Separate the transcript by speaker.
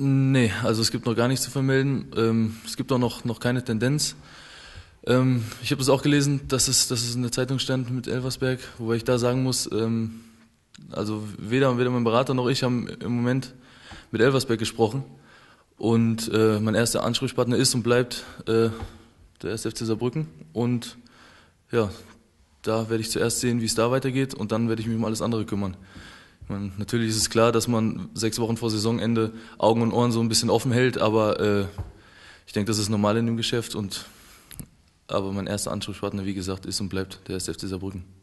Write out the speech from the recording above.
Speaker 1: Nee, also es gibt noch gar nichts zu vermelden. Ähm, es gibt auch noch, noch keine Tendenz. Ähm, ich habe es auch gelesen, dass es, dass es in der Zeitung stand mit Elversberg, wobei ich da sagen muss, ähm, also weder, weder mein Berater noch ich haben im Moment mit Elversberg gesprochen. Und äh, mein erster Ansprechpartner ist und bleibt äh, der 1. FC Saarbrücken. Und ja, da werde ich zuerst sehen, wie es da weitergeht und dann werde ich mich um alles andere kümmern. Man, natürlich ist es klar, dass man sechs Wochen vor Saisonende Augen und Ohren so ein bisschen offen hält, aber äh, ich denke, das ist normal in dem Geschäft. Und, aber mein erster Anspruchspartner, wie gesagt, ist und bleibt der SFC Saarbrücken.